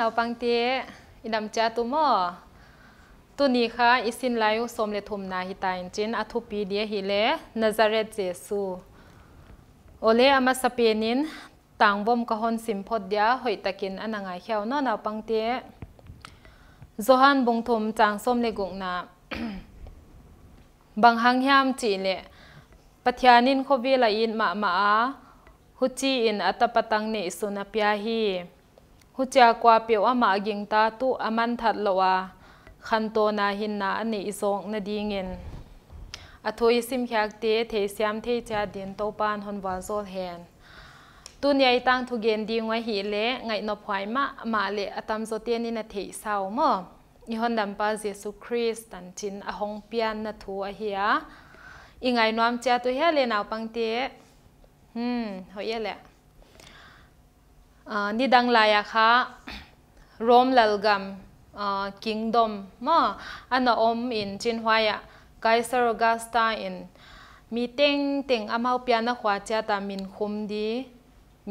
นาปังเตอินดำจ้าตุมอตัวนี้ค่ะอิสินไลอุสมเลทุมนาฮิตาอินจินอัทุปีเดียฮิเลนาซาเรตเจสูโอเลอามาสเปนินต่างบ่มกะฮอนสิมพอดยาหอยตะกินอันนางไอเขียวนอนาปังเตะโซฮันบงทมจางส้มเลกุงนาบางหังยามจีเลปัทยานินโควิลาอินมามาอาฮุจีอินอัตปะตังเนสุนาปยาฮี hu cha kwa peo ama ging ta tu aman that lo a khan to na hin na ani isong na dingin athoi sim hyak te the siam the cha din to pan hon wa zol hen tu nyai tang thu gen di ngwa hi le ngai no phai ma ma le atam zo te ni na the sao mo i hon dam pa jesu christ tan chin a hong pian na thu a hi a ingai nom cha tu he le naw pang te hmm ho ye le นี่ดังลายค่ะรมลลกัมกิงดอมมาอันนอมอินจินฮวายะไกซาร์กาสตาอินมีเต็งเต็งอามาเปียนะขวาเจ้าตามินคุมดี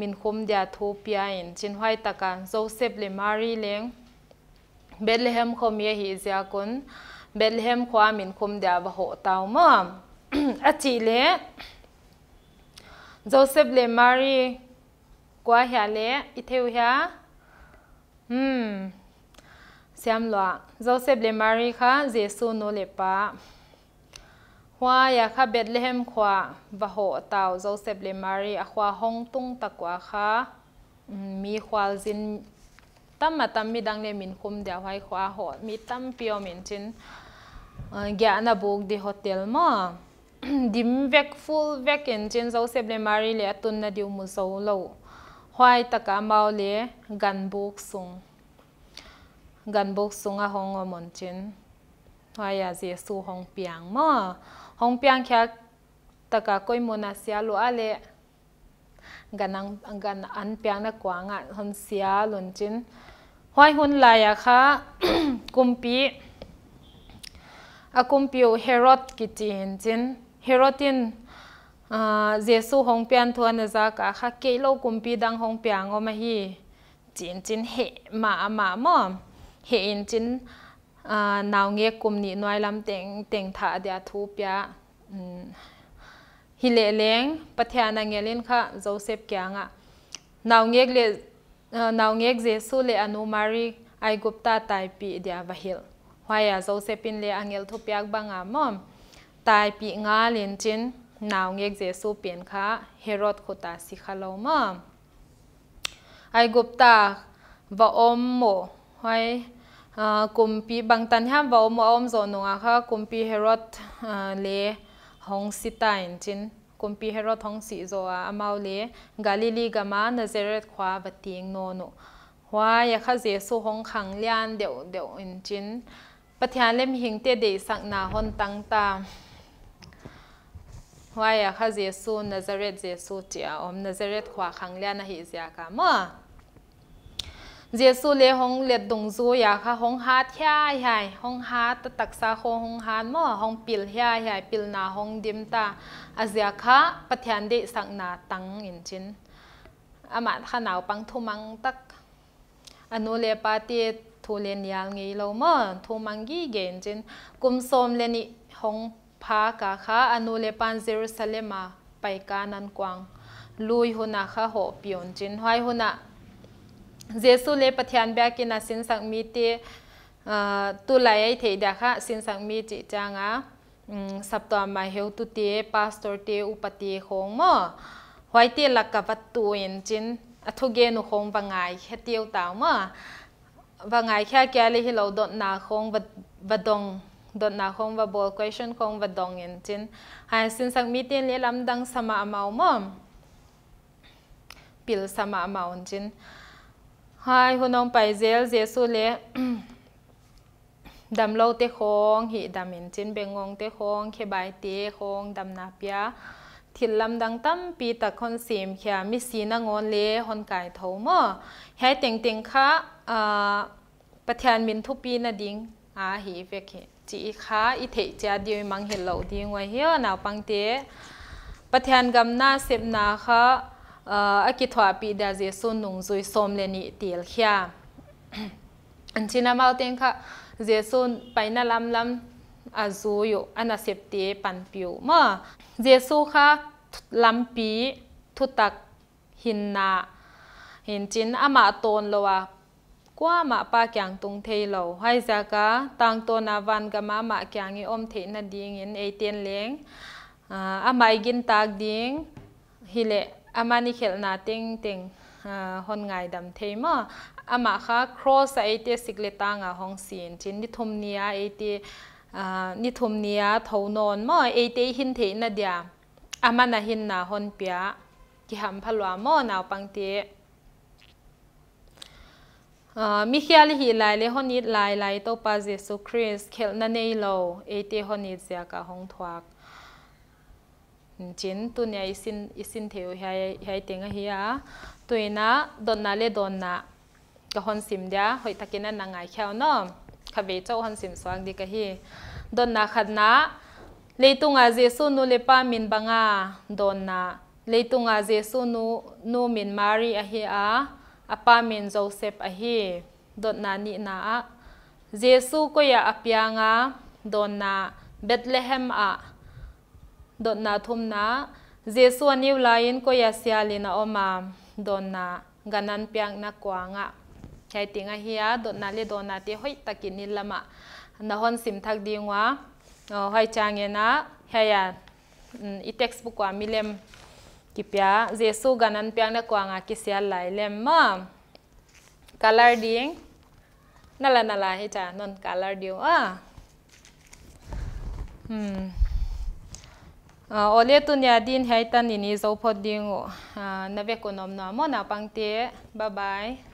มินคุมเดียทูเปียอินจินฮวายตะกันโจเซฟเลมารีเลงเบลเฮมคมเยฮีเซียกุนเบลเฮมความินคุมเดียวโหเตาวมาอจิเลโจเซฟเลมารี qua hia le i theu hia hmm siam lwa joseph le Marie kha jesu no le pa hoa ya kha bethlehem khwa và ho tau joseph le mari a khwa hong tung takwa kha hmm, mi khwal zin. tam mà tam mi dang le min khum dia hwai khwa ho mi tam pio min chin gya na bok di hotel ma dim vek full vek en chin joseph le mari le atun na diu mu zo lo hwai taka mau le gan buk sung gan buk sung à hong o mon chin hwai a je su hong piang mà hong piang kya taka coi mona sia lo ale ganang gan an piang na kwa nga hong xia lon chin hwai hun la ya kha kumpi a kumpi o herod kitin chin herodin Ờ, Giêsu hong pian thuan na za kỳ lâu ke lo đăng dang hong piang om hi chin chin he ma ma mo he in chin ờ, nào nghe cùng ni noi lam teng teng tha dia thu pya ừ. hi le leng pathiana nge len kha joseph kyang a nào nghe le ờ, nào nghe Giêsu le anu à mari ai ta gupta tai pi dia vahil hoya joseph in le angel à thu pyak banga mom tai pi nga lên chin นาวเอกเจสูเปลียนค่ะเฮโรดโคตาสิคาลามาไอกุปตาว่าอมโมไว้กุมปีบางตันห้ามว่าอมอมโซนงอะค่ะกุมปีเฮโรดเลหงสิตาอินจินกุมปีเฮโรดหงสิโซอาเมาเลกาลิลีกามาเนเซเรตควาบัติงโนโนว่าอยากเจสูหงขังเลียนเดียวเดียวอิจินปะทานเล่มหิงเตเดสักนาหอนตังตาว่าอยากให้เยซูนาซาเรตเยซูเจ้าอมนาซาเรตขวาขังเลียนะฮิเซียกามาเยซูเลหงเลดดงซูอยากให้หงฮาดใหญ่ใหญ่หงฮาดตะตักซาโคหงฮาดมาหงปิลเฮียใหญ่ปิลนาหงดิมตาอาเซียกาปะเทนเดสังนาตังอินจินอามาขนาวปังทุมังตักอนุเลปาเตทูเลนยาลงีเราเมื่อทูมังกี้เกนจินกุมโซมเลนิหงพากาคาอนุเลปันเจรูซาเลมาไปกานันกวางลุยหุนาคาโหเปียนจินหอยหุนาเจสุเลปทยานแบกินาสินสังมีเตตุไลไอเทดาคะสินสังมีจิจางาสับตัวมาเฮลตุเตปาสตอร์เตอุปติของมอหอยเตลักกับวัตตุเอนจินอทุเกนุคงวังไงแค่เตียวตาวมอวังไงแค่แกเลยที่เราดดนาคงวัดดงดนนาองว่าบอลควีชันองว่าดองเงินจินหาสินสังมีเตีนเลี้ยลำดังสมาอเมาม่อมพิลสมาอเมาจินหายหุ่นองไปเซลเจสุเล่ดำโลเตองฮิดำเงินจินเบงงตเตองเขบายตเตองดำนาเปียทิลลำดังตั้มปีตะคอนเสียมขค่มิสีนางอนเล่หอนไก่ท่าม่อให้เต็งเต็งค่ะประธานมินทุปีนัดดิ้งอาฮีเฟกเฮจีค่ะอิเทจาดีมังเห็นเราดีงวยเฮียนาวปังเตะประธานกำนาเสบนาค่ะอากิทวาปีดาเจสุนุงซุยสมเลนิเตียลเฮียอันชินามาเตยงค่ะเจสุนไปน่าลำลำอาจูอยู่อันนเสบเตปันปิวมาเจสุค่ะลำปีทุตักหินนาหินจินอามาตนเลว่ากว่ามาปาแกงตรงเทโลให้จากะต่างตัวนาวันกับมามาแข่งอีอมเทนดีเงินเอเตียนเลี้ยงอามากินตากดิ้งฮิเลอามานิเคลนาเต็งเต็งฮอนไงดำเทมออามาค่ะครอสเอเตียสิกเลตางาหองซีนจินนิทมเนียเอเตีนิทมเนียเทานอนมอเอเตียหินเทนเดียอามานาหินนาฮอนเปียกิหัมพลวามอหนาวปังเตีย Ờ, mi khiali hi lai le honi lai lai to pa jesu christ khel na nei lo ate e honi zia ka hong thuak hmm, chin tu nia isin isin theu hi hi tenga hi a tuina donna le donna ka hon sim dia hoi takina na ngai khaw no khabe chau hon sim swang di ka hi donna khadna leitunga jesu nu le pa min banga donna leitunga jesu nu nu min mari a hi a apamin joseph ahi dot na ni na jesu ko ya apianga don na bethlehem a dot na thum na jesu aniu lain ko ya sialina oma don na ganan piang na kwanga khai tinga hiya dot na le don na ti hoi takini lama na hon sim thak dingwa hoi change na haya mm, i textbook wa milem kipya jesu ganan piang na kwanga kisial lai lem ma color ding nala nala hi cha non color dio a hmm a ah, ole tunya din hai tan ni ni zo phot ding o ah, na ve konom na mo na pangte bye bye